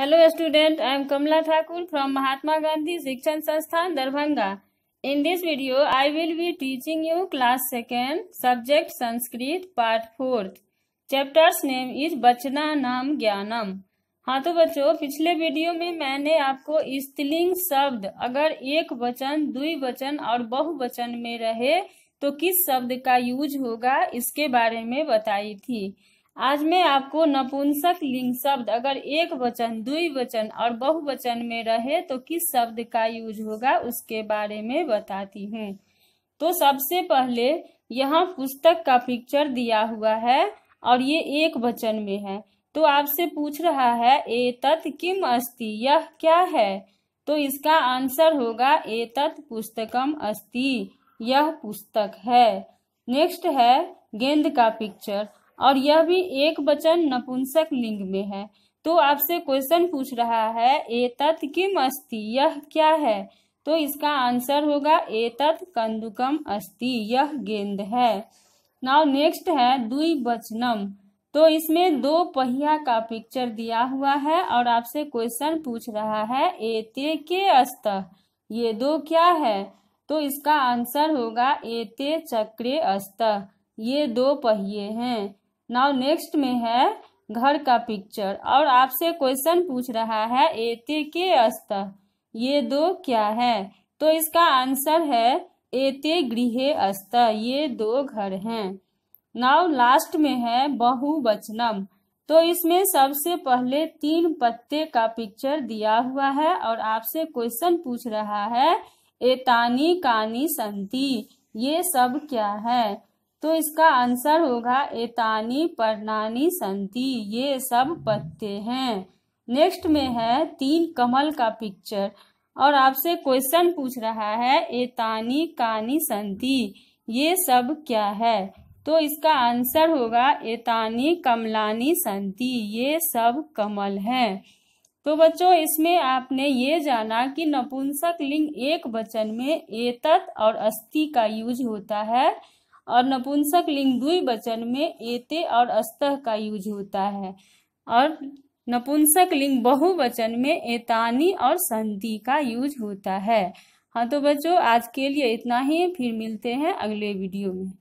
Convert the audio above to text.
hello student I am Kamla Thakur from Mahatma Gandhi Shikshan Sansthan Darbhanga in this video I will be teaching you class second subject Sanskrit part fourth chapters name is बचना नाम ज्ञानम हाँ तो बच्चों पिछले वीडियो में मैंने आपको स्त्रीलिंग शब्द अगर एक वचन दुई वचन और बहुवचन में रहे तो किस शब्द का यूज होगा इसके बारे में बताई थी आज मैं आपको नपुंसक लिंग शब्द अगर एक वचन दुई वचन और बहुवचन में रहे तो किस शब्द का यूज होगा उसके बारे में बताती हूँ तो सबसे पहले यहाँ पुस्तक का पिक्चर दिया हुआ है और ये एक वचन में है तो आपसे पूछ रहा है ए तत् किम अस्ति यह क्या है तो इसका आंसर होगा ए तत् पुस्तकम अस्ति यह पुस्तक है नेक्स्ट है गेंद का पिक्चर और यह भी एक वचन नपुंसक लिंग में है तो आपसे क्वेश्चन पूछ रहा है ए तत् किम अस्थि यह क्या है तो इसका आंसर होगा तत् कंदुकम अस्थि यह गेंद है नाउ नेक्स्ट है दुई वचनम तो इसमें दो पहिया का पिक्चर दिया हुआ है और आपसे क्वेश्चन पूछ रहा है एते के अस्त ये दो क्या है तो इसका आंसर होगा एते चक्रे अस्त ये दो पहिए हैं नाउ नेक्स्ट में है घर का पिक्चर और आपसे क्वेश्चन पूछ रहा है एते के अस्त ये दो क्या है तो इसका आंसर है एते गृह अस्त ये दो घर हैं नाउ लास्ट में है बहुवचनम तो इसमें सबसे पहले तीन पत्ते का पिक्चर दिया हुआ है और आपसे क्वेश्चन पूछ रहा है एतानी कानी संति ये सब क्या है तो इसका आंसर होगा एतानी परनानी संति ये सब पत्ते हैं नेक्स्ट में है तीन कमल का पिक्चर और आपसे क्वेश्चन पूछ रहा है एतानी कानी संति ये सब क्या है तो इसका आंसर होगा एतानी कमलानी संति ये सब कमल हैं तो बच्चों इसमें आपने ये जाना कि नपुंसक लिंग एक वचन में एतत और अस्ति का यूज होता है और नपुंसक लिंग दुई वचन में एते और अस्तः का यूज होता है और नपुंसक लिंग बहुवचन में एतानी और संधि का यूज होता है हाँ तो बच्चों आज के लिए इतना ही फिर मिलते हैं अगले वीडियो में